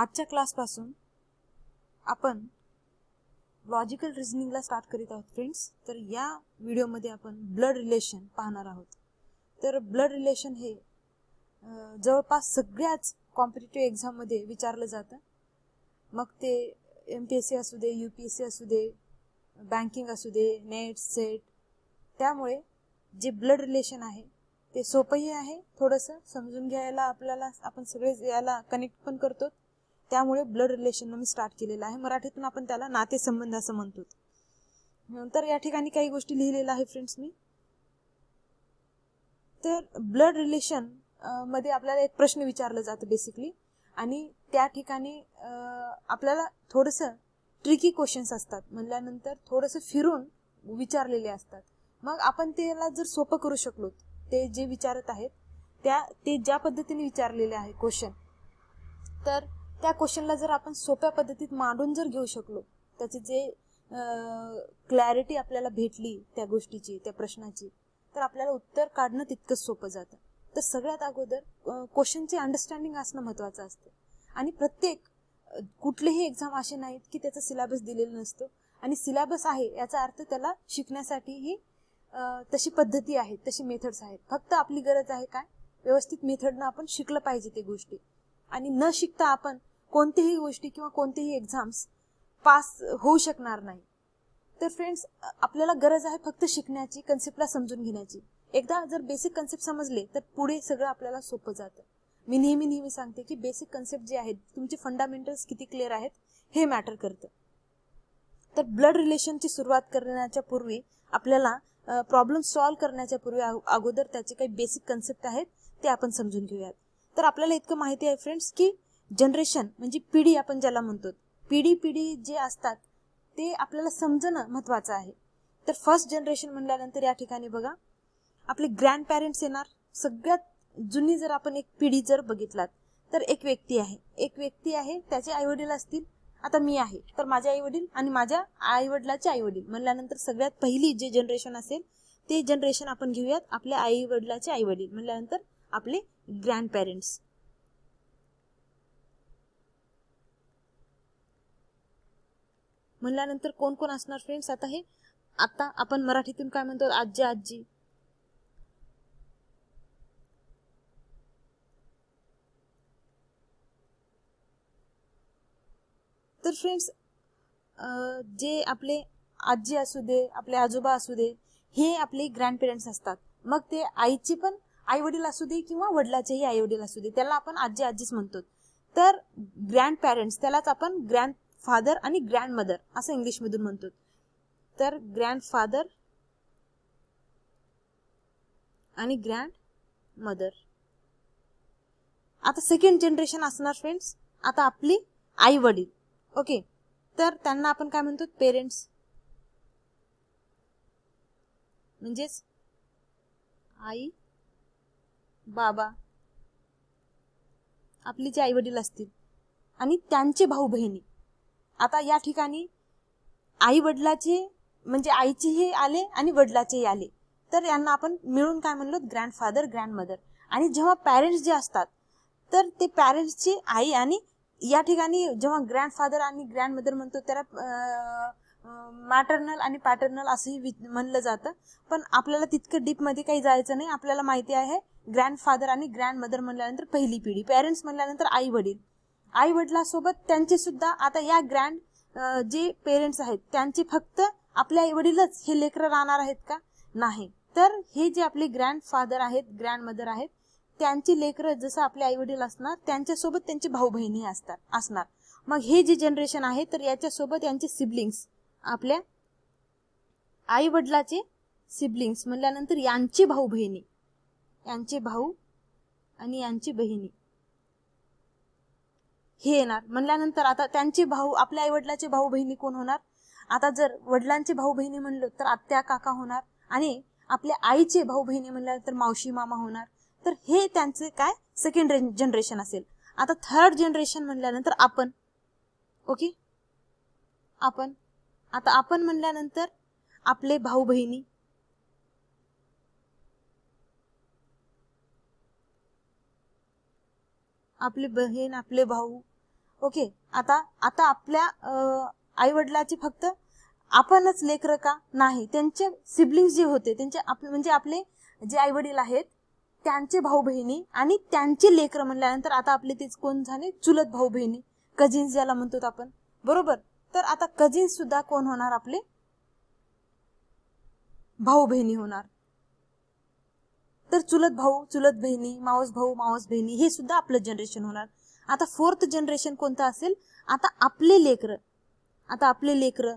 आजच्या क्लासपासून आपण logical रिझनिंगला start करीत आहोत फ्रेंड्स तर या व्हिडिओमध्ये आपण ब्लड रिलेशन पाहणार आहोत तर ब्लड रिलेशन हे जवळपास सगळ्याच कॉम्पिटेटिव्ह एक्झाममध्ये विचारलं जातं मग ते एम पी एस सी असू दे यू पी एस सी असू दे बँकिंग असू दे नेट सेट त्यामुळे जे ब्लड रिलेशन आहे ते सोपंही आहे थोडंसं समजून घ्यायला आपल्याला आपण सगळे याला कनेक्ट पण करतो त्यामुळे ब्लड रिलेशन मी स्टार्ट केलेलं आहे मराठीतून आपण त्याला नातेसंबंध असं म्हणतो तर या ठिकाणी काही गोष्टी लिहिलेल्या आहे फ्रेंड्स मी तर ब्लड रिलेशन मध्ये आपल्याला एक प्रश्न विचारला जातो बेसिकली आणि त्या ठिकाणी आपल्याला थोडस ट्रिकी क्वेश्चन्स असतात म्हणल्यानंतर थोडस फिरून विचारलेले असतात मग आपण त्याला जर सोपं करू शकलो ते जे विचारत आहेत त्या ते ज्या पद्धतीने विचारलेले आहे क्वेश्चन तर त्या क्वेश्चनला जर आपण सोप्या पद्धतीत मांडून जर घेऊ शकलो त्याचे जे क्लॅरिटी आपल्याला भेटली त्या गोष्टीची त्या प्रश्नाची तर आपल्याला उत्तर काढणं तितकंच सोपं जातं तर सगळ्यात अगोदर क्वेश्चनचे अंडरस्टँडिंग असणं महत्वाचं असतं आणि प्रत्येक कुठलेही एक्झाम असे नाहीत की त्याचा सिलेबस दिलेला नसतो आणि सिलेबस आहे याचा अर्थ त्याला शिकण्यासाठीही तशी पद्धती आहेत तशी मेथड्स आहेत फक्त आपली गरज आहे काय व्यवस्थित मेथडनं आपण शिकलं पाहिजे ते गोष्टी आणि न शिकता आपण कोणतीही गोष्टी किंवा कोणतेही एक्झाम्स पास होऊ शकणार नाही तर फ्रेंड्स आपल्याला गरज आहे फक्त शिकण्याची कन्सेप्टला समजून घेण्याची एकदा जर बेसिक कन्सेप्ट समजले तर पुढे सगळं आपल्याला सोपं जातं मी नेहमी नेहमी सांगते की बेसिक कन्सेप्ट जे आहेत तुमचे फंडामेंटल्स किती क्लिअर आहेत हे मॅटर करतं तर ब्लड रिलेशनची सुरुवात करण्याच्या पूर्वी आपल्याला प्रॉब्लेम सॉल्व्ह करण्याच्या पूर्वी अगोदर त्याचे काही बेसिक कन्सेप्ट आहेत ते आपण समजून घेऊयात तर आपल्याला इतकं माहिती आहे फ्रेंड्स की जनरेशन म्हणजे पिढी आपण ज्याला म्हणतो पिढी पिढी जे असतात ते आपल्याला समजणं महत्वाचं आहे तर फर्स्ट जनरेशन म्हणल्यानंतर या ठिकाणी बघा आपले ग्रँड पॅरेंट्स येणार सगळ्यात जुनी जर आपण एक पिढी जर बघितलात तर एक व्यक्ती आहे एक व्यक्ती आहे त्याचे आई वडील असतील आता मी आहे तर माझे आई वडील आणि माझ्या आई वडिलाचे आई वडील म्हणल्यानंतर सगळ्यात पहिली जे जनरेशन असेल ते जनरेशन आपण घेऊयात आपल्या आई वडिलाचे आई वडील म्हणल्यानंतर आपले ग्रँड पॅरेंट्स म्हणल्यानंतर कोण कोण असणार फ्रेंड्स आता हे आता आपण मराठीतून काय म्हणतो आजी आजी तर फ्रेंड्स जे आपले आजी असू दे आपले आजोबा असू दे हे आपले ग्रँड पेरेंट्स असतात मग ते आईचे पण आई वडील असू दे किंवा वडिलाचेही आई वडील असू दे त्याला आपण आजी आजीच म्हणतो तर ग्रँड पॅरेंट्स त्यालाच आपण ग्रँड फादर आणि ग्रँड मदर असं इंग्लिश मधून म्हणतो तर ग्रँड फादर आणि ग्रँड मदर आता सेकंड जनरेशन असणार फ्रेंड्स आता आपली आई वडील ओके तर त्यांना आपण काय म्हणतो पेरेंट्स म्हणजेच आई बाबा आपले जे आई वडील असतील आणि त्यांचे भाऊ बहिणी आता या ठिकाणी आई वडिलाचे म्हणजे आईचेही आले आणि वडिलाचेही आले तर यांना आपण मिळून काय म्हणलो ग्रँडफादर मदर आणि जेव्हा पॅरेंट्स जे असतात तर ते पॅरेंट्सची आई आणि या ठिकाणी जेव्हा ग्रँडफादर आणि ग्रँड मदर म्हणतो त्याला मॅटर्नल आणि पॅटर्नल असंही म्हणलं जातं पण आपल्याला तितकं डीपमध्ये काही जायचं नाही आपल्याला माहिती आहे ग्रँडफादर आणि ग्रँड मदर म्हणल्यानंतर पहिली पिढी पॅरेंट्स म्हणल्यानंतर आई वडील आई वडिलासोबत त्यांची सुद्धा आता या ग्रँड जे पेरेंट्स आहेत त्यांची फक्त आपल्या आई वडीलच हे लेकरं राहणार आहेत का नाही तर हे जे आपले ग्रँड फादर आहेत ग्रँड मदर आहेत त्यांची लेकरं जसं आपले आई वडील असणार त्यांच्यासोबत त्यांचे भाऊ बहिणी असतात असणार मग हे जे जनरेशन आहे तर याच्यासोबत यांचे सिबलिंग्स आपल्या आई वडिलाचे सिबलिंग्स म्हणल्यानंतर यांचे भाऊ बहिणी यांचे भाऊ आणि यांची बहिणी हे येणार म्हणल्यानंतर आता त्यांचे भाऊ आपल्या आईवडिलाचे भाऊ बहिणी कोण होणार आता जर वडिलांचे भाऊ बहिणी म्हणलं तर आत्या काका होणार आणि आपल्या आईचे भाऊ बहिणी म्हणल्यानंतर मावशी मामा होणार तर हे त्यांचे काय सेकंड जनरेशन असेल आता थर्ड जनरेशन म्हणल्यानंतर आपण ओके आपण आता आपण म्हणल्यानंतर आपले भाऊ बहिणी आपली बहीण आपले भाऊ ओके आता आता आपल्या आई वडिलाची फक्त आपणच लेकर का नाही त्यांचे सिबलिंग जे होते त्यांचे म्हणजे आपले जे आई वडील आहेत त्यांचे भाऊ बहिणी आणि त्यांचे लेकर म्हणल्यानंतर आता आपले तेच कोण झाले चुलत भाऊ बहिणी कझिन्स ज्याला म्हणतो आपण बरोबर तर आता कजिन्स सुद्धा कोण होणार आपले भाऊ बहिणी होणार तर चुलत भाऊ चुलत बहिणी मावस भाऊ मावस बहिणी हे सुद्धा आपलं जनरेशन होणार आता फोर्थ जनरेशन कोणतं असेल आता आपले लेकरं आता आपले लेकरं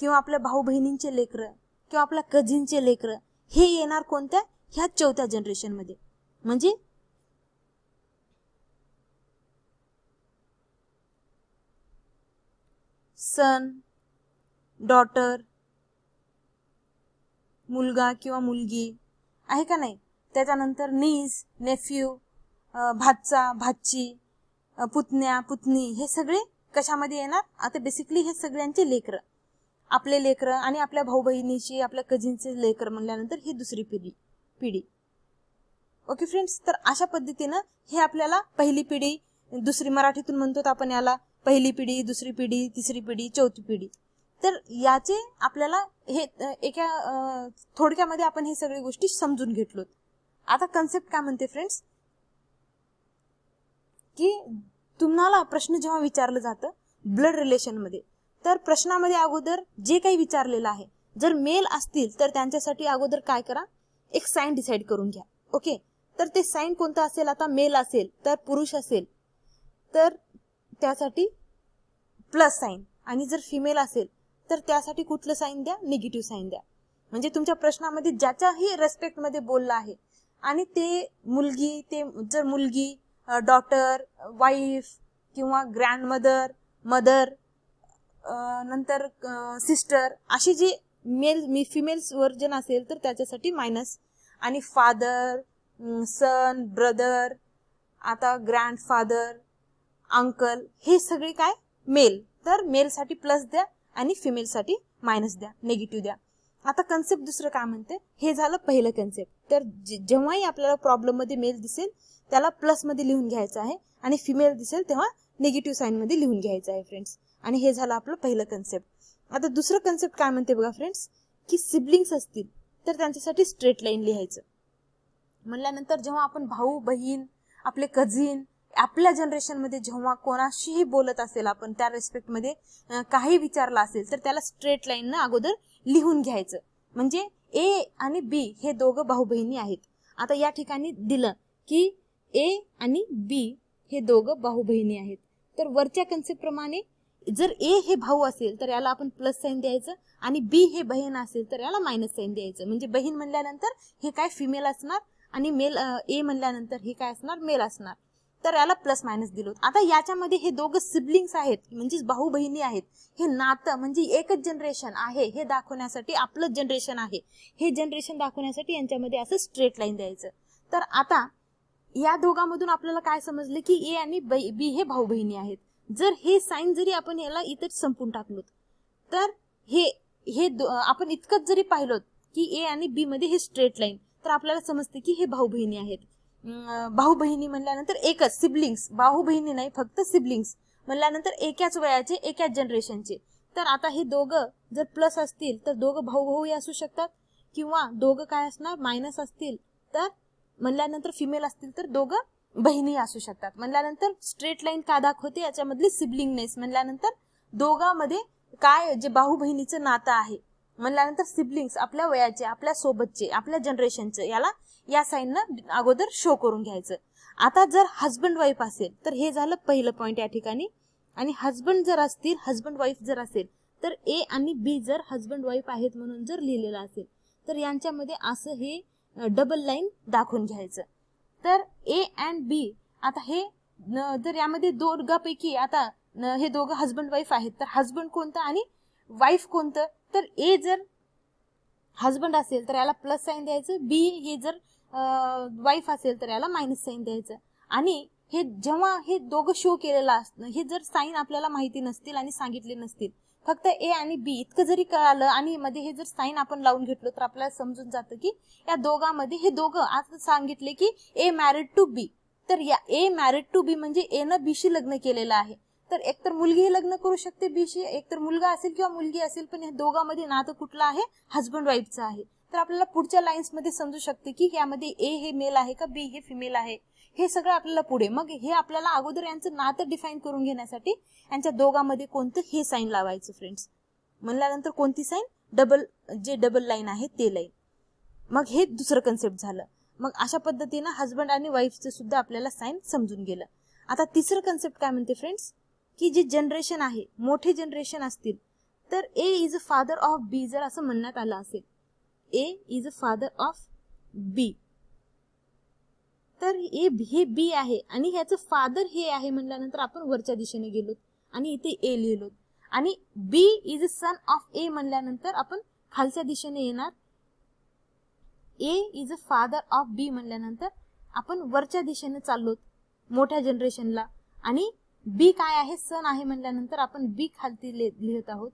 किंवा आपल्या भाऊ बहिणींचे लेकरं किंवा आपल्या कझिनचे लेकरं हे येणार कोणत्या ह्या चौथ्या जनरेशन मध्ये म्हणजे सन डॉटर मुलगा किंवा मुलगी आहे का नाही त्याच्यानंतर नीस नेफ्यू भातचा भाची पुतण्या पुतणी हे सगळे कशामध्ये येणार आता बेसिकली हे सगळ्यांचे लेकर आपले लेकरं आणि आपल्या भाऊ बहिणीचे आपल्या कझिनचे लेकर म्हणल्यानंतर ही दुसरी पिढी पिढी ओके फ्रेंड्स तर अशा पद्धतीनं हे आपल्याला पहिली पिढी दुसरी मराठीतून म्हणतो आपण याला पहिली पिढी दुसरी पिढी तिसरी पिढी चौथी पिढी तर याचे आपल्याला हे एका थोडक्यामध्ये आपण हे सगळे गोष्टी समजून घेतलो आता कन्सेप्ट काय म्हणते फ्रेंड्स की तुम्हाला प्रश्न जेव्हा विचारलं जातं ब्लड रिलेशन मध्ये तर प्रश्नामध्ये अगोदर जे काही विचारलेलं आहे जर मेल असतील तर त्यांच्यासाठी अगोदर काय करा एक साइन डिसाईड करून घ्या ओके तर ते साईन कोणतं असेल आता मेल असेल तर पुरुष असेल तर त्यासाठी प्लस साईन आणि जर फिमेल असेल तर त्यासाठी कुठलं साईन द्या निगेटिव्ह साईन द्या म्हणजे तुमच्या प्रश्नामध्ये ज्याच्याही रेस्पेक्टमध्ये बोललं आहे आणि ते मुलगी ते जर मुलगी डॉक्टर वाईफ किंवा ग्रँड मदर नंतर सिस्टर अशी जी मेल मी फिमेल्स वर्जन असेल तर त्याच्यासाठी मायनस आणि फादर सन ब्रदर आता ग्रँड फादर अंकल हे सगळे काय मेल तर मेलसाठी प्लस द्या आणि फिमेलसाठी मायनस द्या नेगेटिव्ह द्या आता कन्सेप्ट दुसरं काय म्हणते हे झालं पहिलं कन्सेप्ट तर जेव्हाही आपल्याला प्रॉब्लेममध्ये मेल दिसेल त्याला प्लस मध्ये लिहून घ्यायचं आहे आणि फिमेल दिसेल तेव्हा निगेटिव्ह मध्ये लिहून घ्यायचं आहे फ्रेंड्स आणि हे झालं आपलं पहिलं कन्सेप्ट आता दुसरं कन्सेप्ट काय म्हणते बघा फ्रेंड्स की सिबलिंग्स असतील तर त्यांच्यासाठी स्ट्रेट लाईन लिहायचं म्हणल्यानंतर जेव्हा आपण भाऊ बहीण आपले कझिन आपल्या जनरेशन मध्ये जेव्हा कोणाशीही बोलत असेल आपण त्या रेस्पेक्ट मध्ये काही विचारला असेल तर त्याला स्ट्रेट लाईननं अगोदर लिहून घ्यायचं म्हणजे ए आणि बी हे दोघं भाऊ बहिणी आहेत आता या ठिकाणी दिलं की ए आणि बी हे दोघं भाऊ बहिणी आहेत तर वरच्या प्रमाणे जर ए हे भाऊ असेल तर याला आपण प्लस साईन द्यायचं आणि बी हे बहीण असेल तर याला मायनस साईन द्यायचं म्हणजे बहीण म्हणल्यानंतर हे काय फिमेल असणार आणि मेल ए म्हणल्यानंतर हे काय असणार मेल असणार तर याला प्लस मायनस दिलो आता याच्यामध्ये हे दोघं सिबलिंग्स आहेत म्हणजेच भाऊ बहिणी आहेत हे नातं म्हणजे एकच जनरेशन आहे हे दाखवण्यासाठी आपलं जनरेशन आहे हे जनरेशन दाखवण्यासाठी यांच्यामध्ये असं स्ट्रेट लाईन द्यायचं तर आता या दोघांमधून आपल्याला काय समजलं की ए आणि बी हे भाऊ बहिणी आहेत जर हे साईन जरी आपण याला इथं संपून टाकलो तर हे हे आपण इतकंच जरी पाहिलो की ए आणि बी मध्ये हे स्ट्रेट लाईन तर आपल्याला समजते की हे भाऊ बहिणी आहेत भाऊ बहिणी म्हणल्यानंतर एकच सिबलिंग्स भाऊ बहिणी नाही फक्त सिबलिंग्स म्हणल्यानंतर एकाच वयाचे एकाच जनरेशनचे तर आता हे दोघं जर प्लस असतील तर दोघं भाऊ भाऊ असू शकतात किंवा दोघं काय असणार मायनस असतील तर म्हणल्यानंतर फिमेल असतील तर दोघं बहिणी असू शकतात म्हणल्यानंतर स्ट्रेट लाईन का दाखवते याच्यामधली सिबलिंगनेस म्हणल्यानंतर दोघांमध्ये काय जे भाऊ बहिणीचं नातं आहे म्हणल्यानंतर सिबलिंग्स आपल्या वयाचे आपल्या सोबतचे आपल्या जनरेशनचे याला या साईन अगोदर शो करून घ्यायचं आता जर हजबंड वाईफ असेल तर हे झालं पहिलं पॉईंट या ठिकाणी आणि हजबंड जर असतील हजबंड वाईफ जर असेल तर ए आणि बी जर हजबंड वाईफ आहेत म्हणून जर लिहिलेलं असेल तर यांच्यामध्ये असं हे डबल लाईन दाखवून घ्यायचं तर ए अँड बी आता हे जर यामध्ये दोघापैकी आता हे दोघं हजबंड वाईफ आहेत तर हजबंड कोणतं आणि वाईफ कोणतं तर ए जर हजबंड असेल तर याला प्लस साईन द्यायचं बी हे जर वाईफ असेल तर याला मायनस साईन द्यायचं आणि हे जेव्हा हे दोघं शो केलेलं असतं हे जर साईन आपल्याला माहिती नसतील आणि सांगितले नसतील फक्त ए आणि बी इतकं जरी कळालं आणि मध्ये हे जर साईन आपण लावून घेतलो तर आपल्याला समजून जातं की या दोघांमध्ये हे दोघं आता सांगितले की ए मॅरिड टू बी तर या ए मॅरिड टू बी म्हणजे ए न बीशी लग्न केलेलं आहे तर एकतर हे लग्न करू शकते बीशी एकतर मुलगा असेल किंवा मुलगी असेल पण या दोघांमध्ये नातं कुठलं आहे हजबंड वाईफचं आहे तर आपल्याला पुढच्या लाईन्समध्ये समजू शकते की यामध्ये ए हे मेल आहे का बी हे फिमेल आहे हे सगळं आपल्याला पुढे मग हे आपल्याला अगोदर यांचं नातं डिफाईन करून घेण्यासाठी यांच्या दोघांमध्ये कोणतं हे साईन लावायचं फ्रेंड्स म्हणल्यानंतर कोणती साईन डबल जे डबल लाईन आहे ते लाईन मग हे दुसरं कन्सेप्ट झालं मग अशा पद्धतीनं हजबंड आणि वाईफचं सुद्धा आपल्याला साईन समजून गेलं आता तिसरं कन्सेप्ट काय म्हणते फ्रेंड्स की जे जनरेशन आहे मोठे जनरेशन असतील तर A is a father of B जर असं म्हणण्यात आलं असेल A is a father of B तर ए हे बी आहे आणि ह्याचं फादर हे आहे म्हटल्यानंतर आपण वरच्या दिशेने गेलो आणि इथे ए लिहिलो आणि बी इज अ सन ऑफ ए म्हणल्यानंतर आपण खालच्या दिशेने येणार A is a father of B म्हणल्यानंतर आपण वरच्या दिशेने चाललो मोठ्या जनरेशनला आणि बी काय आहे सन आहे म्हणल्यानंतर आपण बी खालती लिहित आहोत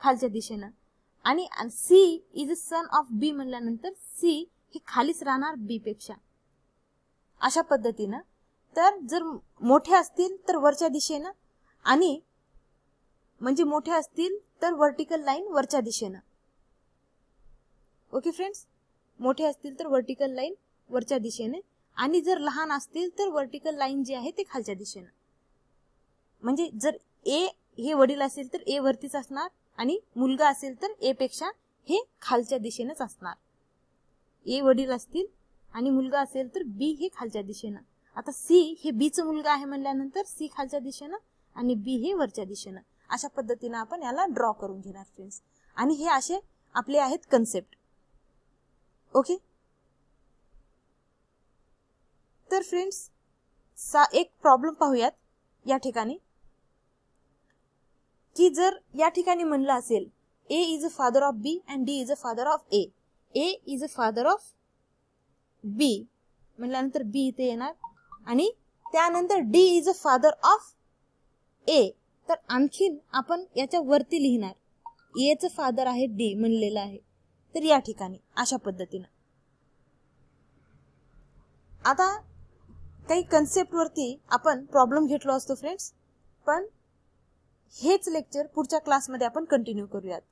खालच्या दिशेनं आणि C is a son of B म्हणल्यानंतर सी हे खालीच राहणार बी पेक्षा अशा पद्धतीनं तर जर मोठे असतील तर वरच्या दिशेनं आणि म्हणजे मोठे असतील तर व्हर्टिकल लाईन वरच्या दिशेनं ओके फ्रेंड्स मोठे असतील तर व्हर्टिकल लाईन वरच्या दिशेने आणि जर लहान असतील तर व्हर्टिकल लाईन जी आहे ते खालच्या दिशेनं म्हणजे जर ए हे वडील असेल तर ए वरतीच असणार आणि मुलगा असेल तर ए पेक्षा हे खालच्या दिशेनेच असणार ए वडील असतील आणि मुलगा असेल तर बी हे खालच्या दिशेनं आता सी हे बीचं मुलगा आहे म्हणल्यानंतर सी खालच्या दिशेनं आणि बी हे वरच्या दिशेनं अशा पद्धतीनं आपण याला ड्रॉ करून घेणार फ्रेंड्स आणि हे असे आपले आहेत कन्सेप्ट ओके तर फ्रेंड्स सा एक प्रॉब्लेम पाहूयात या ठिकाणी की जर या ठिकाणी म्हणलं असेल A is a father of B and D is a father of A A is a father of B म्हटल्यानंतर बी इथे येणार आणि त्यानंतर D is a father of A तर आणखीन आपण याच्या वरती लिहिणार एच फादर आहे डी म्हणलेलं आहे तर या ठिकाणी अशा पद्धतीनं आता काही कन्सेप्ट वरती आपण प्रॉब्लेम घेतलो असतो फ्रेंड्स पण हेच लेक्चर पुढच्या क्लासमध्ये आपण कंटिन्यू करूयात